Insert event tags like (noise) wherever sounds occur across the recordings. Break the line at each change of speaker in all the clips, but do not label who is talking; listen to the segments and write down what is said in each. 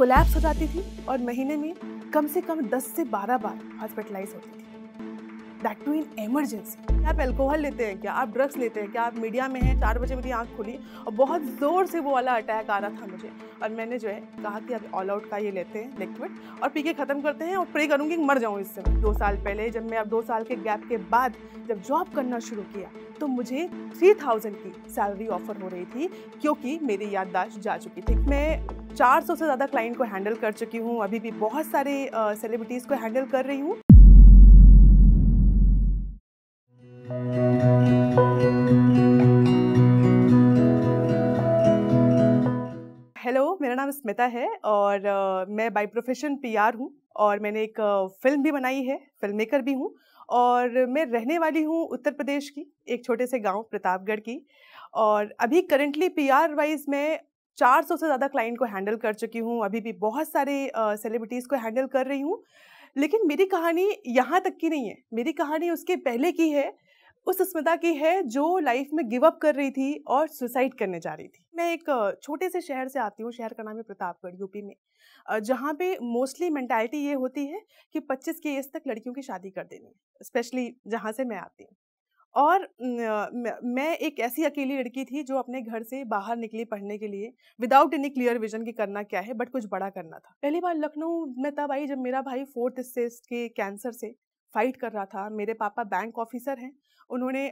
collapse हो जाती थी और महीने में कम से कम 10 से 12 बार हॉस्पिटलाइज होती थी दैट टू इन एमरजेंसी आप एल्कोहल लेते हैं क्या आप ड्रग्स लेते हैं क्या आप मीडिया में हैं चार बजे मेरी आँख खुली और बहुत ज़ोर से वो वाला अटैक आ रहा था मुझे और मैंने जो है कहा कि अब ऑल आउट का ये लेते हैं लिक्विड और पी के ख़त्म करते हैं और प्रे करूँगी मर जाऊँ इससे दो साल पहले जब मैं अब दो साल के गैप के बाद जब जॉब करना शुरू किया तो मुझे 3000 की सैलरी ऑफर हो रही थी क्योंकि मेरी याददाश्त जा चुकी थी मैं 400 से ज़्यादा क्लाइंट को हैंडल कर चुकी हूँ अभी भी बहुत सारे सेलिब्रिटीज़ को हैंडल कर रही हूँ हेलो मेरा नाम स्मिता है और uh, मैं बाय प्रोफेशन पीआर हूँ और मैंने एक uh, फिल्म भी बनाई है फिल्म मेकर भी हूँ और मैं रहने वाली हूँ उत्तर प्रदेश की एक छोटे से गांव प्रतापगढ़ की और अभी करेंटली पीआर वाइज मैं 400 से ज़्यादा क्लाइंट को हैंडल कर चुकी हूँ अभी भी बहुत सारे सेलिब्रिटीज़ को हैंडल कर रही हूँ लेकिन मेरी कहानी यहाँ तक की नहीं है मेरी कहानी उसके पहले की है उस स्मिता की है जो लाइफ में गिव अप कर रही थी और सुसाइड करने जा रही थी मैं एक छोटे से शहर से आती हूँ शहर का नाम है प्रतापगढ़ यूपी में जहाँ पे मोस्टली मैंटालिटी ये होती है कि 25 की एज तक लड़कियों की शादी कर देनी है स्पेशली जहाँ से मैं आती हूँ और मैं एक ऐसी अकेली लड़की थी जो अपने घर से बाहर निकली पढ़ने के लिए विदाउट एनी क्लियर विजन कि करना क्या है बट कुछ बड़ा करना था पहली बार लखनऊ में तब आई जब मेरा भाई फोर्थ स्टेज के कैंसर से फाइट कर रहा था मेरे पापा बैंक ऑफिसर हैं उन्होंने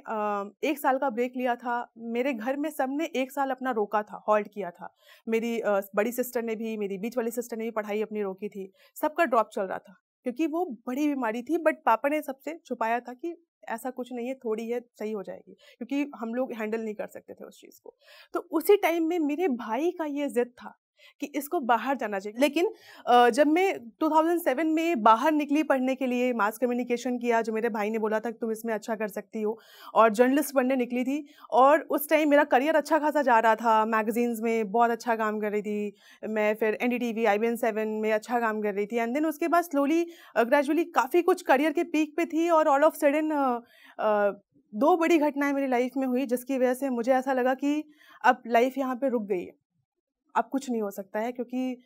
एक साल का ब्रेक लिया था मेरे घर में सब ने एक साल अपना रोका था हॉल्ट किया था मेरी बड़ी सिस्टर ने भी मेरी बीच वाली सिस्टर ने भी पढ़ाई अपनी रोकी थी सबका ड्रॉप चल रहा था क्योंकि वो बड़ी बीमारी थी बट पापा ने सबसे छुपाया था कि ऐसा कुछ नहीं है थोड़ी है सही हो जाएगी क्योंकि हम लोग हैंडल नहीं कर सकते थे उस चीज़ को तो उसी टाइम में मेरे भाई का ये जिद था कि इसको बाहर जाना चाहिए लेकिन जब मैं 2007 में बाहर निकली पढ़ने के लिए मास कम्युनिकेशन किया जो मेरे भाई ने बोला था कि तुम इसमें अच्छा कर सकती हो और जर्नलिस्ट बनने निकली थी और उस टाइम मेरा करियर अच्छा खासा जा रहा था मैगजीन्स में बहुत अच्छा काम कर रही थी मैं फिर एन डी टी में अच्छा काम कर रही थी एंड देन उसके बाद स्लोली ग्रेजुअली काफ़ी कुछ करियर के पीक पे थी और ऑल ऑफ सडन दो बड़ी घटनाएं मेरी लाइफ में हुई जिसकी वजह से मुझे ऐसा लगा कि अब लाइफ यहाँ पे रुक गई है अब कुछ नहीं हो सकता है क्योंकि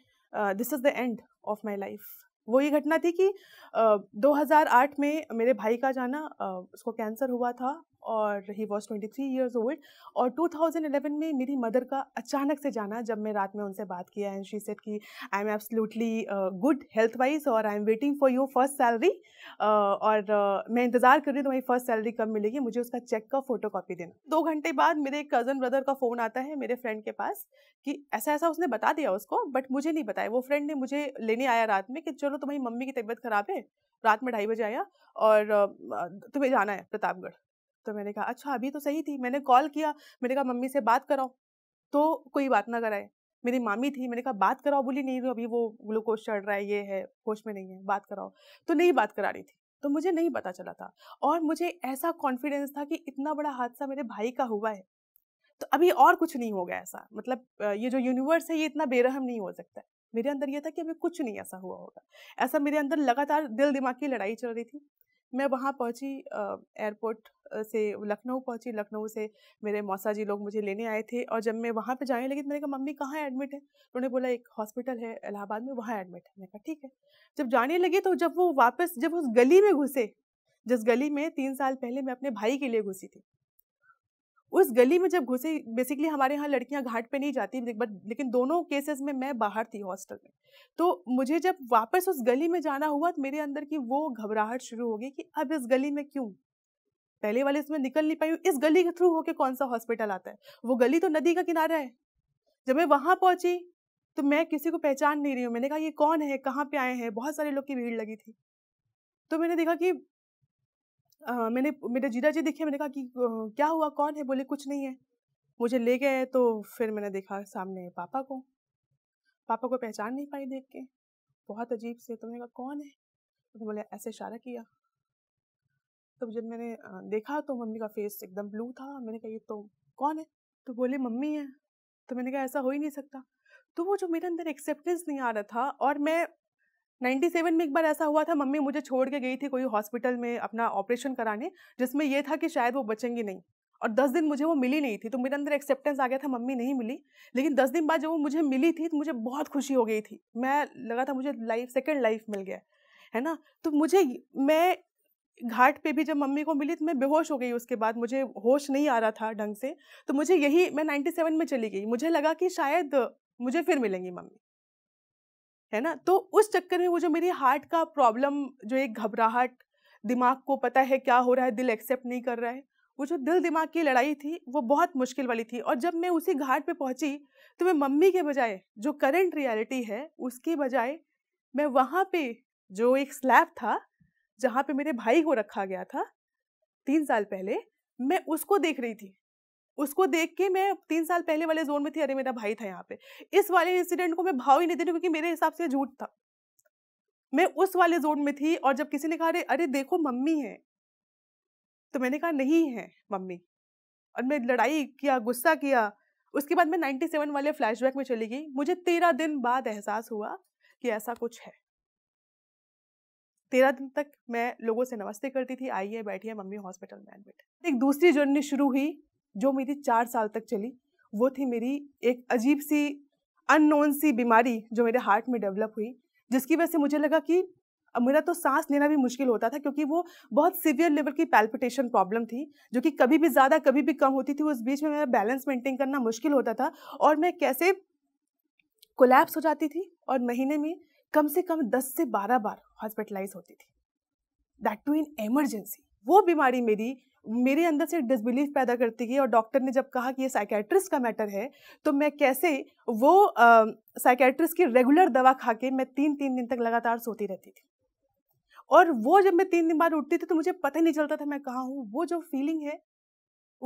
this is the end of my life वो ये घटना थी कि uh, 2008 में मेरे भाई का जाना uh, उसको कैंसर हुआ था और he was twenty three years old और टू थाउजेंड एलेवन में मेरी मदर का अचानक से जाना जब मैं रात में उनसे बात किया एंड शी सेट कि I am absolutely good health wise और I am waiting for your first salary और uh, मैं इंतज़ार कर रही हूँ तुम्हारी फर्स्ट सैलरी कब मिलेगी मुझे उसका चेक का फोटो कॉपी देना दो घंटे बाद मेरे कज़न ब्रदर का फ़ोन आता है मेरे फ्रेंड के पास कि ऐसा ऐसा उसने बता दिया उसको बट मुझे नहीं बताया वो फ्रेंड ने मुझे लेने आया रात में कि चलो तुम्हारी मम्मी की तबीयत ख़राब है रात में ढाई बजे आया और uh, तुम्हें जाना है प्रतापगढ़ तो मैंने कहा अच्छा अभी तो सही थी मैंने कॉल किया मैंने कहा मम्मी से बात कराओ तो कोई बात ना कराए मेरी मामी थी मैंने कहा बात कराओ बोली नहीं अभी वो ग्लूकोज चढ़ रहा है ये है होश में नहीं है बात कराओ तो नहीं बात करा रही थी तो मुझे नहीं पता चला था और मुझे ऐसा कॉन्फिडेंस था कि इतना बड़ा हादसा मेरे भाई का हुआ है तो अभी और कुछ नहीं होगा ऐसा मतलब ये जो यूनिवर्स है ये इतना बेरहम नहीं हो सकता है मेरे अंदर ये था कि अभी कुछ नहीं ऐसा हुआ होगा ऐसा मेरे अंदर लगातार दिल दिमाग की लड़ाई चल रही थी मैं वहाँ पहुँची एयरपोर्ट से लखनऊ पहुँची लखनऊ से मेरे मौसा जी लोग मुझे लेने आए थे और जब मैं वहाँ पे जाने लगी तो मैंने कहा मम्मी कहाँ एडमिट है तो उन्होंने बोला एक हॉस्पिटल है इलाहाबाद में वहाँ एडमिट है मैंने कहा ठीक है जब जाने लगी तो जब वो वापस जब उस गली में घुसे जिस गली में तीन साल पहले मैं अपने भाई के लिए घुसी थी उस गली में जब घुसे बेसिकली हमारे यहाँ लड़कियाँ घाट पे नहीं जाती बट लेकिन दोनों केसेस में मैं बाहर थी हॉस्टल में तो मुझे जब वापस उस गली में जाना हुआ तो मेरे अंदर की वो घबराहट शुरू हो गई कि अब इस गली में क्यों पहले वाले इसमें निकल नहीं पाई इस गली के थ्रू होके कौन सा हॉस्पिटल आता है वो गली तो नदी का किनारा है जब मैं वहाँ पहुँची तो मैं किसी को पहचान नहीं रही हूँ मैंने कहा ये कौन है कहाँ पे आए हैं बहुत सारे लोग की भीड़ लगी थी तो मैंने देखा कि आ, मैंने मेरे जीजा जी दिखे मैंने कहा कि क्या हुआ कौन है बोले कुछ नहीं है मुझे ले गए तो फिर मैंने देखा सामने पापा को पापा को पहचान नहीं पाई देख के बहुत अजीब से तो मैंने कहा कौन है तो बोले ऐसे इशारा किया तो जब मैंने देखा तो मम्मी का फेस एकदम ब्लू था मैंने कहा ये तो कौन है तो बोले मम्मी है तो मैंने कहा ऐसा हो ही नहीं सकता तो वो जो मेरे अंदर एक्सेप्टेंस नहीं आ रहा था और मैं 97 में एक बार ऐसा हुआ था मम्मी मुझे छोड़ के गई थी कोई हॉस्पिटल में अपना ऑपरेशन कराने जिसमें यह था कि शायद वो बचेंगी नहीं और दस दिन मुझे वो मिली नहीं थी तो मेरे अंदर एक्सेप्टेंस आ गया था मम्मी नहीं मिली लेकिन दस दिन बाद जब वो मुझे मिली थी तो मुझे बहुत खुशी हो गई थी मैं लगा था मुझे लाइफ सेकेंड लाइफ मिल गया है ना तो मुझे मैं घाट पे भी जब मम्मी को मिली तो मैं बेहोश हो गई उसके बाद मुझे होश नहीं आ रहा था ढंग से तो मुझे यही मैं 97 में चली गई मुझे लगा कि शायद मुझे फिर मिलेंगी मम्मी है ना तो उस चक्कर में वो जो मेरी हार्ट का प्रॉब्लम जो एक घबराहट दिमाग को पता है क्या हो रहा है दिल एक्सेप्ट नहीं कर रहा है वो जो दिल दिमाग की लड़ाई थी वो बहुत मुश्किल वाली थी और जब मैं उसी घाट पे पहुंची तो मैं मम्मी के बजाय जो करंट रियलिटी है उसकी बजाय मैं वहाँ पे जो एक स्लैब था जहाँ पे मेरे भाई को रखा गया था तीन साल पहले मैं उसको देख रही थी उसको देख के मैं तीन साल पहले वाले जोन में थी अरे मेरा भाई था यहाँ पे इस वाले इंसिडेंट को मैं भाव ही नहीं दे रही क्योंकि मेरे हिसाब से झूठ था मैं उस वाले जोन में थी और जब किसी ने कहा अरे अरे देखो मम्मी है तो मैंने कहा नहीं है मम्मी और मैं लड़ाई किया गुस्सा किया उसके बाद मैं 97 वाले फ्लैशबैक में चली गई मुझे तेरह दिन बाद एहसास हुआ कि ऐसा कुछ है तेरह दिन तक मैं लोगों से नमस्ते करती थी आइए बैठिए मम्मी हॉस्पिटल में एडमिट एक दूसरी जर्नी शुरू हुई जो मेरी चार साल तक चली वो थी मेरी एक अजीब सी अननोन सी बीमारी जो मेरे हार्ट में डेवलप हुई जिसकी वजह से मुझे लगा कि मेरा तो सांस लेना भी मुश्किल होता था क्योंकि वो बहुत सीवियर लेवल की पैल्पिटेशन प्रॉब्लम थी जो कि कभी भी ज़्यादा कभी भी कम होती थी उस बीच में मेरा बैलेंस मेंटेन करना मुश्किल होता था और मैं कैसे कोलैप्स हो जाती थी और महीने में कम से कम दस से बारह बार हॉस्पिटलाइज होती थी दैट टू इन एमरजेंसी वो बीमारी मेरी मेरे अंदर से डिसबिलीफ पैदा करती गई और डॉक्टर ने जब कहा कि ये साइकेट्रिस्ट का मैटर है तो मैं कैसे वो साइकेट्रिस्ट की रेगुलर दवा खा के मैं तीन तीन दिन तक लगातार सोती रहती थी और वो जब मैं तीन दिन बाद उठती थी तो मुझे पता ही नहीं चलता था मैं कहाँ हूँ वो जो फीलिंग है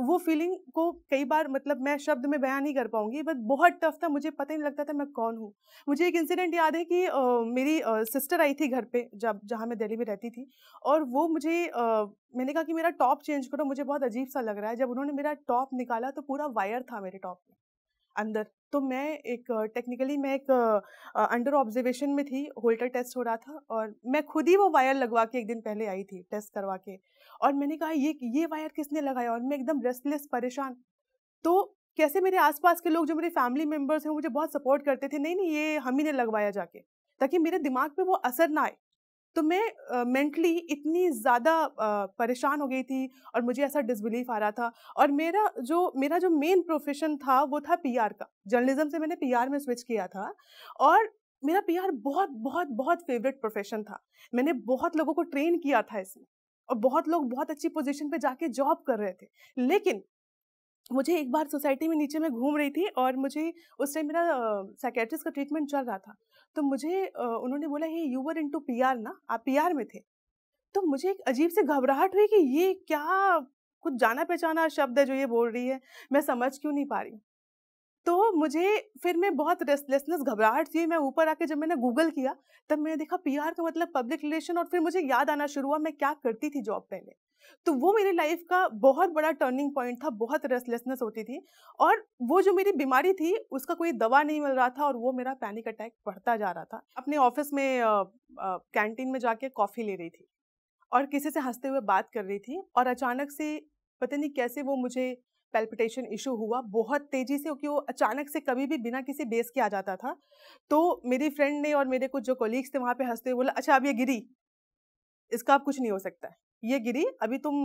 वो फीलिंग को कई बार मतलब मैं शब्द में बयान नहीं कर पाऊंगी बट बहुत टफ था मुझे पता ही नहीं लगता था मैं कौन हूँ मुझे एक इंसिडेंट याद है कि आ, मेरी आ, सिस्टर आई थी घर पे जब जहाँ मैं दिल्ली में रहती थी और वो मुझे आ, मैंने कहा कि मेरा टॉप चेंज करो मुझे बहुत अजीब सा लग रहा है जब उन्होंने मेरा टॉप निकाला तो पूरा वायर था मेरे टॉप में अंदर तो मैं एक टेक्निकली मैं एक अंडर ऑब्जर्वेशन में थी होल्टर टेस्ट हो रहा था और मैं खुद ही वो वायर लगवा के एक दिन पहले आई थी टेस्ट करवा के और मैंने कहा ये ये वायर किसने लगाया और मैं एकदम रेस्टलेस परेशान तो कैसे मेरे आसपास के लोग जो मेरे फैमिली मेम्बर्स हैं मुझे बहुत सपोर्ट करते थे नहीं नहीं ये हम ही ने लगवाया जाके ताकि मेरे दिमाग पे वो असर ना आए तो मैं मेंटली uh, इतनी ज़्यादा uh, परेशान हो गई थी और मुझे ऐसा डिसबिलीफ आ रहा था और मेरा जो मेरा जो मेन प्रोफेशन था वो था पीआर का जर्नलिज्म से मैंने पीआर में स्विच किया था और मेरा पीआर बहुत बहुत बहुत फेवरेट प्रोफेशन था मैंने बहुत लोगों को ट्रेन किया था इसमें और बहुत लोग बहुत अच्छी पोजिशन पर जाके जॉब कर रहे थे लेकिन मुझे एक बार सोसाइटी में नीचे में घूम रही थी और मुझे उस टाइम मेरा साइकेट्रिस्ट का ट्रीटमेंट चल रहा था तो मुझे उन्होंने बोला ये you were into P R ना आप पी आर में थे तो मुझे एक अजीब सी घबराहट हुई कि ये क्या कुछ जाना पहचाना शब्द है जो ये बोल रही है मैं समझ क्यों नहीं पा रही तो मुझे फिर मैं बहुत रेस्टलेसनेस घबराहट थी मैं ऊपर आके जब मैंने गूगल किया तब मैंने देखा पी का मतलब पब्लिक रिलेशन और फिर मुझे याद आना शुरू हुआ मैं क्या करती थी जॉब पहले तो वो मेरी लाइफ का बहुत बड़ा टर्निंग पॉइंट था बहुत रेस्टलेसनेस होती थी और वो जो मेरी बीमारी थी उसका कोई दवा नहीं मिल रहा था और वो मेरा पैनिक अटैक बढ़ता जा रहा था अपने ऑफिस में कैंटीन में जाके कॉफ़ी ले रही थी और किसी से हंसते हुए बात कर रही थी और अचानक से पता नहीं कैसे वो मुझे पेल्पिटेशन इशू हुआ बहुत तेज़ी से क्योंकि वो अचानक से कभी भी बिना किसी बेस के आ जाता था तो मेरी फ्रेंड ने और मेरे कुछ जो कोलीग्स थे वहाँ पे हंसते हुए बोला अच्छा अब ये गिरी इसका अब कुछ नहीं हो सकता ये गिरी अभी तुम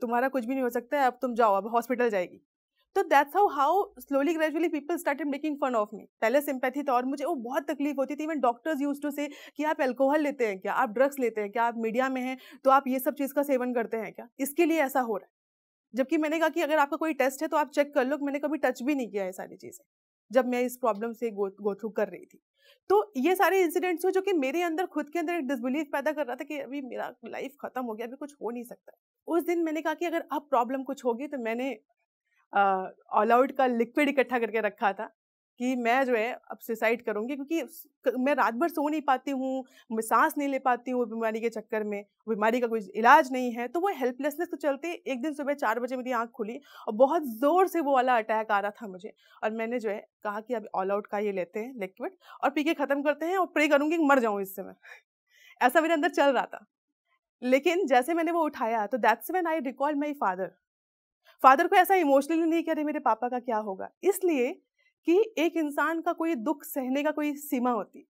तुम्हारा कुछ भी नहीं हो सकता है अब तुम जाओ अब हॉस्पिटल जाएगी तो that's how how slowly gradually people start making fun of me पहले सिंपैथी था और मुझे वो बहुत तकलीफ होती थी इवन डॉक्टर्स यूज टू से कि आप एल्कोहल लेते हैं क्या आप ड्रग्स लेते हैं क्या आप मीडिया में हैं तो आप ये सब चीज़ का सेवन करते हैं क्या इसके लिए ऐसा हो रहा है जबकि मैंने कहा कि अगर आपका कोई टेस्ट है तो आप चेक कर लो मैंने कभी टच भी नहीं किया है सारी चीज़ें जब मैं इस प्रॉब्लम से गो गो थ्रू कर रही थी तो ये सारे इंसिडेंट्स हुए जो कि मेरे अंदर खुद के अंदर एक डिसबिलीव पैदा कर रहा था कि अभी मेरा लाइफ खत्म हो गया अभी कुछ हो नहीं सकता उस दिन मैंने कहा कि अगर अब प्रॉब्लम कुछ होगी तो मैंने ऑल आउट का लिक्विड इकट्ठा करके रखा था कि मैं जो है अब सुसाइड करूँगी क्योंकि मैं रात भर सो नहीं पाती हूँ मैं सांस नहीं ले पाती हूँ बीमारी के चक्कर में बीमारी का कोई इलाज नहीं है तो वो हेल्पलेसनेस के चलते एक दिन सुबह चार बजे मेरी आँख खुली और बहुत ज़ोर से वो वाला अटैक आ रहा था मुझे और मैंने जो है कहा कि अब ऑल आउट का ये लेते हैं लिक्विड और पी के ख़त्म करते हैं और प्रे करूँगी मर जाऊँ इससे मैं (laughs) ऐसा मेरे अंदर चल रहा था लेकिन जैसे मैंने वो उठाया तो that's when I recall my father father को ऐसा इमोशनली नहीं करे मेरे पापा का क्या होगा इसलिए कि एक इंसान का कोई दुख सहने का कोई सीमा होती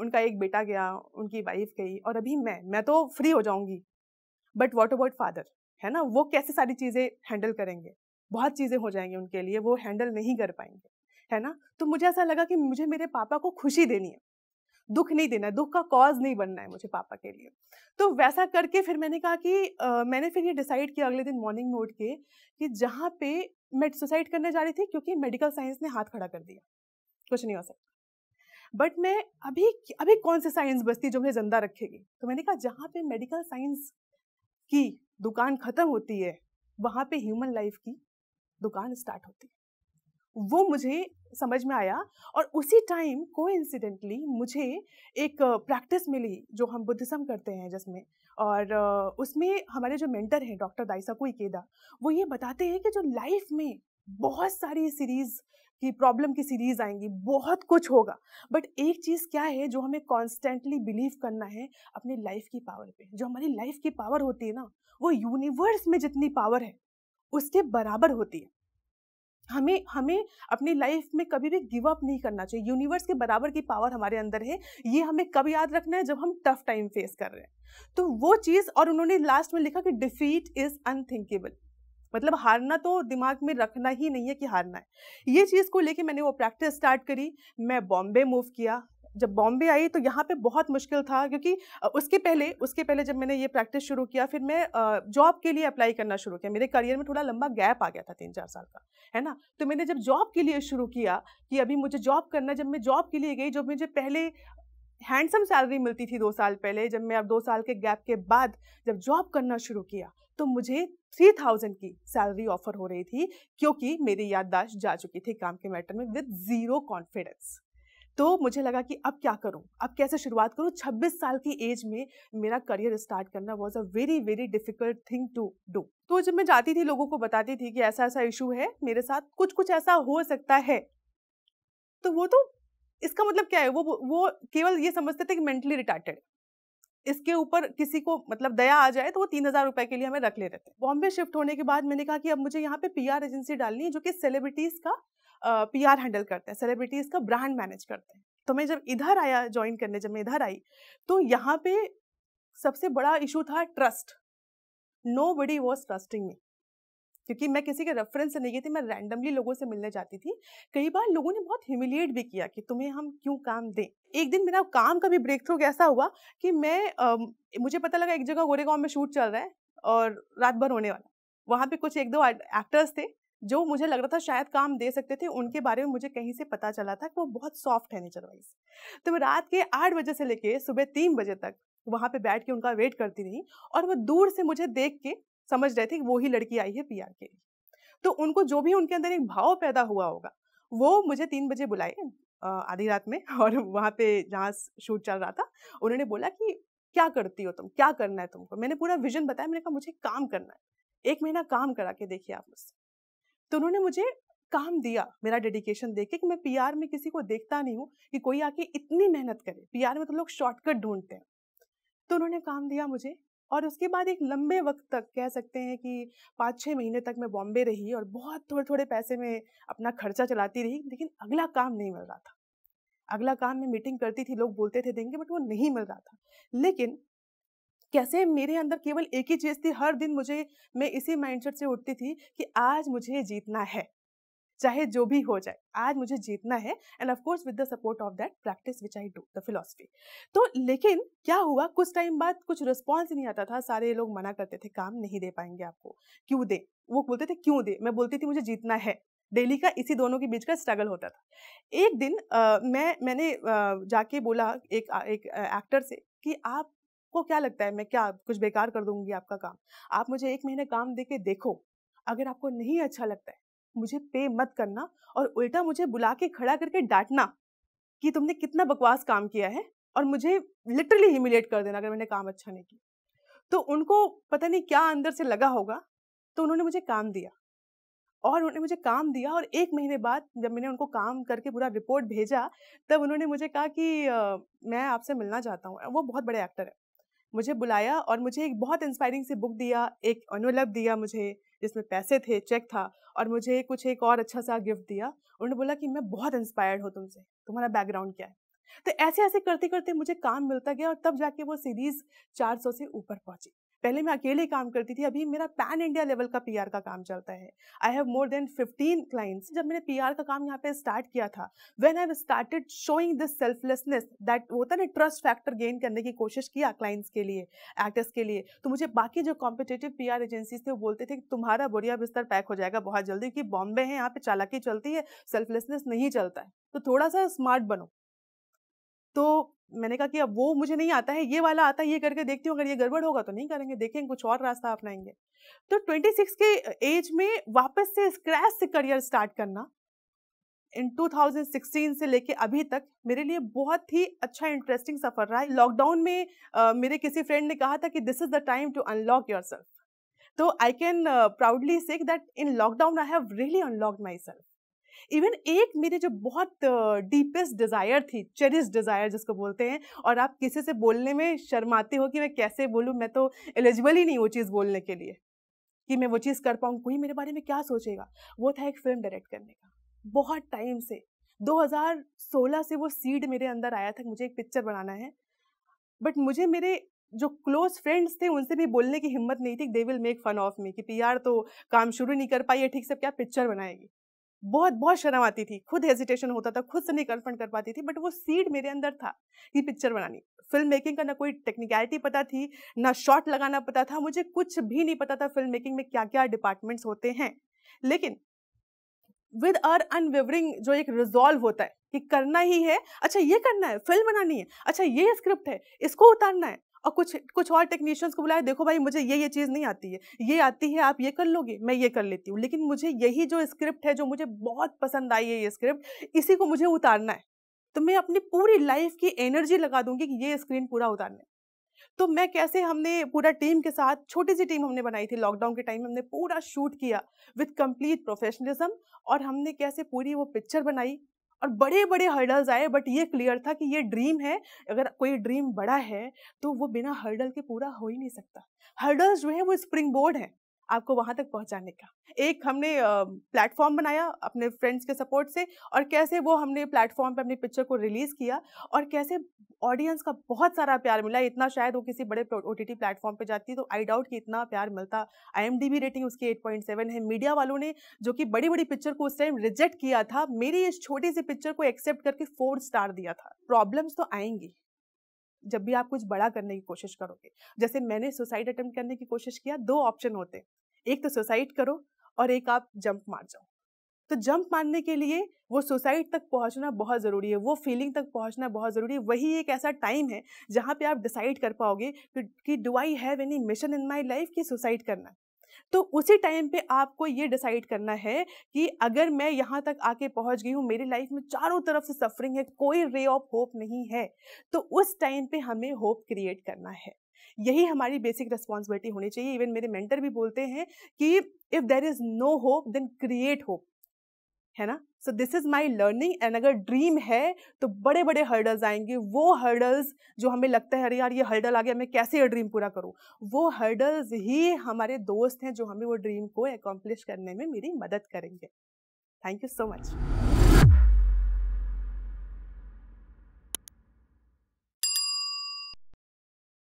उनका एक बेटा गया उनकी वाइफ गई और अभी मैं मैं तो फ्री हो जाऊंगी बट वॉट अबाउट फादर है ना वो कैसे सारी चीज़ें हैंडल करेंगे बहुत चीज़ें हो जाएंगी उनके लिए वो हैंडल नहीं कर पाएंगे है ना तो मुझे ऐसा लगा कि मुझे मेरे पापा को खुशी देनी है दुख नहीं देना है दुख का कॉज नहीं बनना है मुझे पापा के लिए तो वैसा करके फिर मैंने कहा कि आ, मैंने फिर ये डिसाइड किया अगले दिन मॉर्निंग में उठ के कि जहाँ पे मैं सुसाइड करने जा रही थी क्योंकि मेडिकल साइंस ने हाथ खड़ा कर दिया कुछ नहीं हो सकता बट मैं अभी अभी कौन सी साइंस बचती जो मुझे जिंदा रखेगी तो मैंने कहा जहाँ पे मेडिकल साइंस की दुकान खत्म होती है वहाँ पे ह्यूमन लाइफ की दुकान स्टार्ट होती है वो मुझे समझ में आया और उसी टाइम को इंसिडेंटली मुझे एक प्रैक्टिस मिली जो हम बुद्धिज़्म करते हैं जिसमें और उसमें हमारे जो मेंटर हैं डॉक्टर दाइसा को इकेदा वो ये बताते हैं कि जो लाइफ में बहुत सारी सीरीज़ की प्रॉब्लम की सीरीज आएंगी बहुत कुछ होगा बट एक चीज़ क्या है जो हमें कॉन्स्टेंटली बिलीव करना है अपने लाइफ की पावर पे जो हमारी लाइफ की पावर होती है ना वो यूनिवर्स में जितनी पावर है उसके बराबर होती है हमें हमें अपनी लाइफ में कभी भी गिव अप नहीं करना चाहिए यूनिवर्स के बराबर की पावर हमारे अंदर है ये हमें कब याद रखना है जब हम टफ टाइम फेस कर रहे हैं तो वो चीज़ और उन्होंने लास्ट में लिखा कि डिफीट इज़ अनथिंकेबल मतलब हारना तो दिमाग में रखना ही नहीं है कि हारना है ये चीज़ को लेके मैंने वो प्रैक्टिस स्टार्ट करी मैं बॉम्बे मूव किया जब बॉम्बे आई तो यहाँ पे बहुत मुश्किल था क्योंकि उसके पहले उसके पहले जब मैंने ये प्रैक्टिस शुरू किया फिर मैं जॉब के लिए अप्लाई करना शुरू किया मेरे करियर में थोड़ा लंबा गैप आ गया था तीन चार साल का है ना तो मैंने जब जॉब के लिए शुरू किया कि अभी मुझे जॉब करना जब मैं जॉब के लिए गई जब मुझे पहले हैंडसम सैलरी मिलती थी दो साल पहले जब मैं अब दो साल के गैप के बाद जब जॉब करना शुरू किया तो मुझे थ्री थाउजेंड की सैलरी ऑफर हो रही थी क्योंकि मेरी याददाश्त जा चुकी थी काम के मैटर में विद ज़ीरो कॉन्फिडेंस तो मुझे लगा कि अब क्या करूं अब कैसे शुरुआत करूं 26 साल की एज में मेरा करियर स्टार्ट करना was a very very difficult thing to do तो जब मैं जाती थी लोगों को बताती थी कि ऐसा ऐसा इशू है मेरे साथ कुछ कुछ ऐसा हो सकता है तो वो तो इसका मतलब क्या है वो वो केवल ये समझते थे कि मेंटली रिटार्टेड इसके ऊपर किसी को मतलब दया आ जाए तो वो तीन हज़ार रुपए के लिए हमें रख ले रहते हैं बॉम्बे शिफ्ट होने के बाद मैंने कहा कि अब मुझे यहाँ पे पीआर एजेंसी डालनी है जो कि सेलिब्रिटीज़ का पी आर हैंडल करते हैं सेलिब्रिटीज़ का ब्रांड मैनेज करते हैं तो मैं जब इधर आया ज्वाइन करने जब मैं इधर आई तो यहाँ पे सबसे बड़ा इशू था trust nobody was trusting me क्योंकि मैं किसी के रेफरेंस से नहीं गई थी मैं रैंडमली लोगों से मिलने जाती थी कई बार लोगों ने बहुत ह्यूमिलिएट भी किया कि तुम्हें हम क्यों काम दें एक दिन मेरा काम का भी ब्रेक थ्रू ऐसा हुआ कि मैं आ, मुझे पता लगा एक जगह गोरेगांव में शूट चल रहा है और रात भर होने वाला वहाँ पे कुछ एक दो एक्टर्स थे जो मुझे लग रहा था शायद काम दे सकते थे उनके बारे में मुझे कहीं से पता चला था कि वो बहुत सॉफ्ट है नेचर वाइज तो मैं रात के आठ बजे से लेके सुबह तीन बजे तक वहाँ पे बैठ के उनका वेट करती रही और वो दूर से मुझे देख के समझ रहे थे कि वो ही लड़की आई है पीआर के लिए तो उनको जो भी उनके अंदर एक भाव पैदा हुआ होगा वो मुझे तीन बजे बुलाए आधी रात में (laughs) और वहाँ पे जहाँ शूट चल रहा था उन्होंने बोला कि क्या करती हो तुम क्या करना है तुमको मैंने पूरा विजन बताया मैंने कहा मुझे काम करना है एक महीना काम करा के देखिए आप मुझसे तो उन्होंने मुझे काम दिया मेरा डेडिकेशन देखे कि मैं पीआर में किसी को देखता नहीं हूँ कि कोई आके इतनी मेहनत करे पीआर में तो लोग शॉर्टकट ढूंढते हैं तो उन्होंने काम दिया मुझे और उसके बाद एक लंबे वक्त तक कह सकते हैं कि पाँच छः महीने तक मैं बॉम्बे रही और बहुत थोड़े थोड़े पैसे में अपना खर्चा चलाती रही लेकिन अगला काम नहीं मिल रहा था अगला काम मैं मीटिंग करती थी लोग बोलते थे देंगे बट वो नहीं मिल रहा था लेकिन कैसे मेरे अंदर केवल एक ही चीज़ थी हर दिन मुझे मैं इसी माइंडसेट से उठती थी कि आज मुझे जीतना है चाहे जो भी हो जाए आज मुझे जीतना है and of course with the support of that practice which I do the philosophy तो लेकिन क्या हुआ कुछ टाइम बाद कुछ रिस्पॉन्स नहीं आता था सारे लोग मना करते थे काम नहीं दे पाएंगे आपको क्यों दे वो बोलते थे क्यों दे मैं बोलती थी मुझे जीतना है डेली का इसी दोनों के बीच का स्ट्रगल होता था एक दिन आ, मैं मैंने आ, जाके बोला एक एक एक्टर से कि आप आपको क्या लगता है मैं क्या कुछ बेकार कर दूंगी आपका काम आप मुझे एक महीने काम दे के देखो अगर आपको नहीं अच्छा लगता है मुझे पे मत करना और उल्टा मुझे बुला के खड़ा करके डांटना कि तुमने कितना बकवास काम किया है और मुझे लिटरली ह्यूमिलेट कर देना अगर मैंने काम अच्छा नहीं किया तो उनको पता नहीं क्या अंदर से लगा होगा तो उन्होंने मुझे काम दिया और उन्होंने मुझे काम दिया और एक महीने बाद जब मैंने उनको काम करके पूरा रिपोर्ट भेजा तब उन्होंने मुझे कहा कि आ, मैं आपसे मिलना चाहता हूँ वो बहुत बड़े एक्टर हैं मुझे बुलाया और मुझे एक बहुत इंस्पायरिंग सी बुक दिया एक अनुलब दिया मुझे जिसमें पैसे थे चेक था और मुझे कुछ एक और अच्छा सा गिफ्ट दिया उन्होंने बोला कि मैं बहुत इंस्पायर्ड हूँ तुमसे तुम्हारा बैकग्राउंड क्या है तो ऐसे ऐसे करते करते मुझे काम मिलता गया और तब जाके वो सीरीज़ 400 से ऊपर पहुंची पहले मैं अकेले काम करती थी अभी मेरा पैन इंडिया लेवल का पीआर का काम चलता है I have more than 15 clients जब मैंने पीआर का काम यहाँ पे स्टार्ट किया था when I started showing this selflessness that होता ना ट्रस्ट फैक्टर गेन करने की कोशिश किया क्लाइंट्स के लिए एक्टर्स के लिए तो मुझे बाकी जो कॉम्पिटेटिव पी एजेंसीज थे वो बोलते थे कि तुम्हारा बुढ़िया बिस्तर पैक हो जाएगा बहुत जल्दी क्योंकि बॉम्बे है यहाँ पे चालाकी चलती है सेल्फलेसनेस नहीं चलता है तो थोड़ा सा स्मार्ट बनो तो मैंने कहा कि अब वो मुझे नहीं आता है ये वाला आता है ये करके देखती हूँ अगर ये गड़बड़ होगा तो नहीं करेंगे देखेंगे कुछ और रास्ता अपनाएंगे तो सिक्स के एज में वापस से स्क्रैच से करियर स्टार्ट करना इन 2016 से लेके अभी तक मेरे लिए बहुत ही अच्छा इंटरेस्टिंग सफ़र रहा है लॉकडाउन में आ, मेरे किसी फ्रेंड ने कहा था कि this is the time to unlock yourself तो I can proudly say that in lockdown I have really unlock myself even एक मेरे जो बहुत डीपेस्ट डिज़ायर थी चेरिस डिज़ायर जिसको बोलते हैं और आप किसी से बोलने में शर्माते हो कि मैं कैसे बोलूँ मैं तो एलिजिबल ही नहीं वो चीज़ बोलने के लिए कि मैं वो चीज़ कर पाऊँ कोई मेरे बारे में क्या सोचेगा वो था एक फिल्म डायरेक्ट करने का बहुत टाइम से 2016 से वो सीड मेरे अंदर आया था मुझे एक पिक्चर बनाना है बट मुझे मेरे जो क्लोज फ्रेंड्स थे उनसे भी बोलने की हिम्मत नहीं थी they will make fun of me कि यार तो काम शुरू नहीं कर पाई है ठीक से क्या पिक्चर बनाएगी बहुत बहुत शर्म आती थी खुद हेजिटेशन होता था खुद से नहीं कन्फ्रंट कर पाती थी बट वो सीड मेरे अंदर था कि पिक्चर बनानी फिल्म मेकिंग का ना कोई टेक्निकलिटी पता थी ना शॉट लगाना पता था मुझे कुछ भी नहीं पता था फिल्म मेकिंग में क्या क्या डिपार्टमेंट्स होते हैं लेकिन विद आर अनविवरिंग जो एक रिजॉल्व होता है कि करना ही है अच्छा ये करना है फिल्म बनानी है अच्छा ये स्क्रिप्ट है इसको उतारना है और कुछ कुछ और टेक्नीशियंस को बुलाया देखो भाई मुझे ये ये चीज़ नहीं आती है ये आती है आप ये कर लोगे मैं ये कर लेती हूँ लेकिन मुझे यही जो स्क्रिप्ट है जो मुझे बहुत पसंद आई है ये स्क्रिप्ट इसी को मुझे उतारना है तो मैं अपनी पूरी लाइफ की एनर्जी लगा दूंगी कि ये स्क्रीन पूरा उतारना है तो मैं कैसे हमने पूरा टीम के साथ छोटी सी टीम हमने बनाई थी लॉकडाउन के टाइम हमने पूरा शूट किया विथ कंप्लीट प्रोफेशनलिज्म और हमने कैसे पूरी वो पिक्चर बनाई और बड़े बड़े हर्डल्स आए बट ये क्लियर था कि ये ड्रीम है अगर कोई ड्रीम बड़ा है तो वो बिना हर्डल के पूरा हो ही नहीं सकता हर्डल्स जो है वो स्प्रिंग बोर्ड है आपको वहाँ तक पहुँचाने का एक हमने प्लेटफॉर्म बनाया अपने फ्रेंड्स के सपोर्ट से और कैसे वो हमने प्लेटफॉर्म पे अपनी पिक्चर को रिलीज़ किया और कैसे ऑडियंस का बहुत सारा प्यार मिला इतना शायद वो किसी बड़े ओ टी प्लेटफॉर्म पर जाती तो आई डाउट कि इतना प्यार मिलता आई रेटिंग उसकी एट है मीडिया वालों ने जो कि बड़ी बड़ी पिक्चर को उस टाइम रिजेक्ट किया था मेरी इस छोटी सी पिक्चर को एक्सेप्ट करके फोर स्टार दिया था प्रॉब्लम्स तो आएंगी जब भी आप कुछ बड़ा करने की कोशिश करोगे जैसे मैंने सुसाइड अटेम्प्ट करने की कोशिश किया दो ऑप्शन होते हैं एक तो सुसाइड करो और एक आप जंप मार जाओ तो जंप मारने के लिए वो सुसाइड तक पहुंचना बहुत ज़रूरी है वो फीलिंग तक पहुंचना बहुत ज़रूरी है वही एक ऐसा टाइम है जहाँ पे आप डिसाइड कर पाओगे कि do I have any mission in my life कि सुसाइड करना तो उसी टाइम पे आपको ये डिसाइड करना है कि अगर मैं यहाँ तक आके पहुँच गई हूँ मेरी लाइफ में चारों तरफ से सफरिंग है कोई रे ऑफ होप नहीं है तो उस टाइम पे हमें होप क्रिएट करना है यही हमारी बेसिक रिस्पॉन्सिबिलिटी होनी चाहिए इवन मेरे मेंटर भी बोलते हैं कि if there is no hope then create hope है ना so this is my learning and अगर ड्रीम है तो बड़े बड़े हर्डल्स आएंगे वो हर्डल्स जो हमें लगता है अरे यार ये हर्डल आ गया मैं कैसे ये ड्रीम पूरा करूँ वो हर्डल्स ही हमारे दोस्त हैं जो हमें वो ड्रीम को एकम्प्लिश करने में मेरी मदद करेंगे थैंक यू सो मच